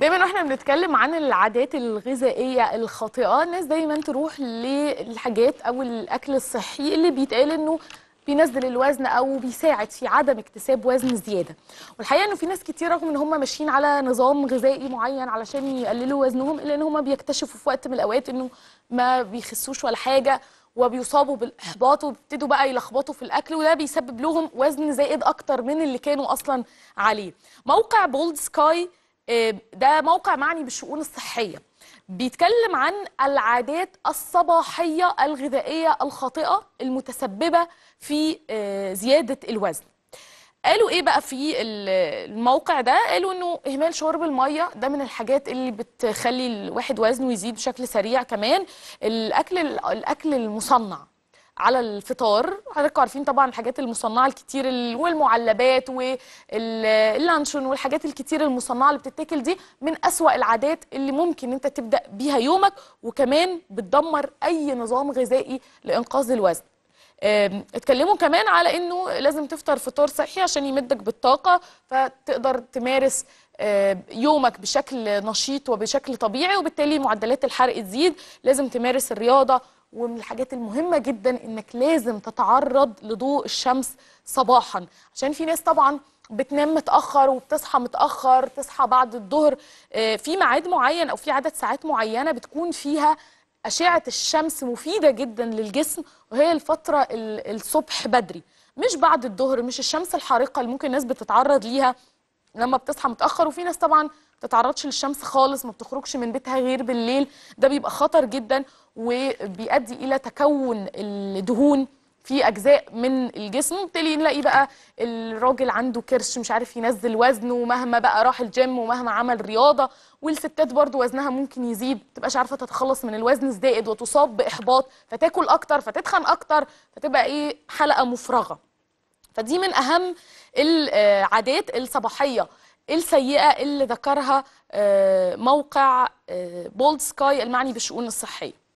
دايما واحنا بنتكلم عن العادات الغذائيه الخاطئه الناس دايما تروح للحاجات او الاكل الصحي اللي بيتقال انه بينزل الوزن او بيساعد في عدم اكتساب وزن زياده والحقيقه انه في ناس كتير رغم ان هم ماشيين على نظام غذائي معين علشان يقللوا وزنهم الا ان هم بيكتشفوا في وقت من الاوقات انه ما بيخسوش ولا حاجه وبيصابوا بالاحباط وبيبتدوا بقى يلخبطوا في الاكل وده بيسبب لهم وزن زائد اكتر من اللي كانوا اصلا عليه موقع بولد سكاي آه، ده موقع معني بالشؤون الصحيه بيتكلم عن العادات الصباحيه الغذائيه الخاطئه المتسببه في آه، زياده الوزن قالوا ايه بقى في الموقع ده قالوا انه اهمال شرب الميه ده من الحاجات اللي بتخلي الواحد وزنه يزيد بشكل سريع كمان الاكل الاكل المصنع على الفطار حضراتكم عارفين طبعا الحاجات المصنعه الكتير والمعلبات واللانشون والحاجات الكتير المصنعه اللي بتتاكل دي من اسوا العادات اللي ممكن انت تبدا بيها يومك وكمان بتدمر اي نظام غذائي لانقاذ الوزن اتكلموا كمان على انه لازم تفطر فطار صحي عشان يمدك بالطاقه فتقدر تمارس يومك بشكل نشيط وبشكل طبيعي وبالتالي معدلات الحرق تزيد لازم تمارس الرياضه ومن الحاجات المهمه جدا انك لازم تتعرض لضوء الشمس صباحا عشان في ناس طبعا بتنام متاخر وبتصحى متاخر تصحى بعد الظهر آه، في ميعاد معين او في عدد ساعات معينه بتكون فيها اشعه الشمس مفيده جدا للجسم وهي الفتره الصبح بدري مش بعد الظهر مش الشمس الحارقه اللي ممكن الناس بتتعرض ليها لما بتصحى متاخر وفي ناس طبعا ما بتتعرضش للشمس خالص ما بتخرجش من بيتها غير بالليل ده بيبقى خطر جدا وبيؤدي الى تكون الدهون في اجزاء من الجسم وبالتالي نلاقي بقى الراجل عنده كرش مش عارف ينزل وزنه مهما بقى راح الجيم ومهما عمل رياضه والستات برضو وزنها ممكن يزيد ما تبقاش عارفه تتخلص من الوزن الزائد وتصاب باحباط فتاكل اكتر فتتخن اكتر فتبقى ايه حلقه مفرغه فدي من أهم العادات الصباحية السيئة اللي ذكرها آه، موقع بولد آه، سكاي المعني بالشؤون الصحية